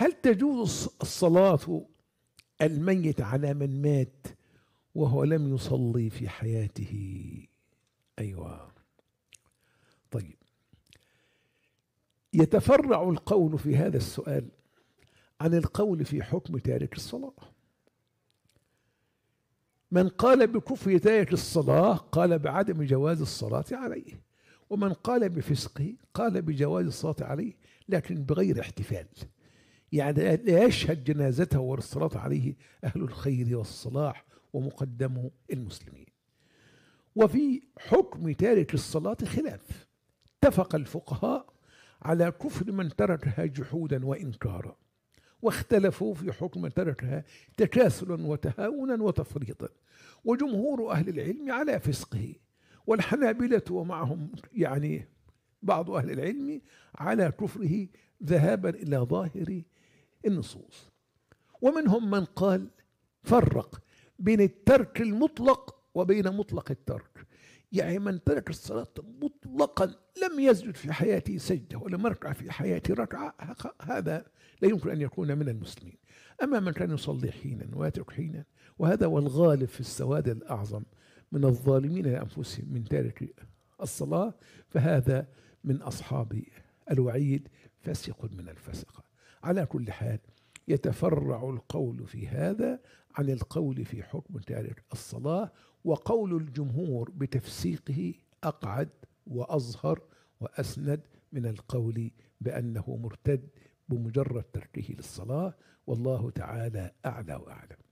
هل تجوز الصلاة الميت على من مات وهو لم يصلي في حياته أيوة طيب يتفرع القول في هذا السؤال عن القول في حكم تارك الصلاة من قال بكفر تارك الصلاة قال بعدم جواز الصلاة عليه ومن قال بفسقه قال بجواز الصلاة عليه لكن بغير احتفال يعني ليشهد جنازته والصلاة عليه أهل الخير والصلاح ومقدمه المسلمين وفي حكم تارك الصلاة خلاف اتفق الفقهاء على كفر من تركها جحودا وإنكارا واختلفوا في حكم من تركها تكاسلا وتهاونا وتفريطا وجمهور أهل العلم على فسقه والحنابلة ومعهم يعني بعض أهل العلم على كفره ذهابا إلى ظاهر النصوص ومنهم من قال فرق بين الترك المطلق وبين مطلق الترك يعني من ترك الصلاة مطلقا لم يسجد في حياته سجدة ولم يركع في حياته ركعة هذا لا يمكن أن يكون من المسلمين أما من كان يصلي حينا ويترك حينا وهذا والغالب في السواد الأعظم من الظالمين لأنفسهم من تارك الصلاة فهذا من أصحاب الوعيد فسق من الفسقة على كل حال يتفرع القول في هذا عن القول في حكم تارك الصلاة وقول الجمهور بتفسيقه أقعد وأظهر وأسند من القول بأنه مرتد بمجرد تركه للصلاة والله تعالى أعلى وأعلم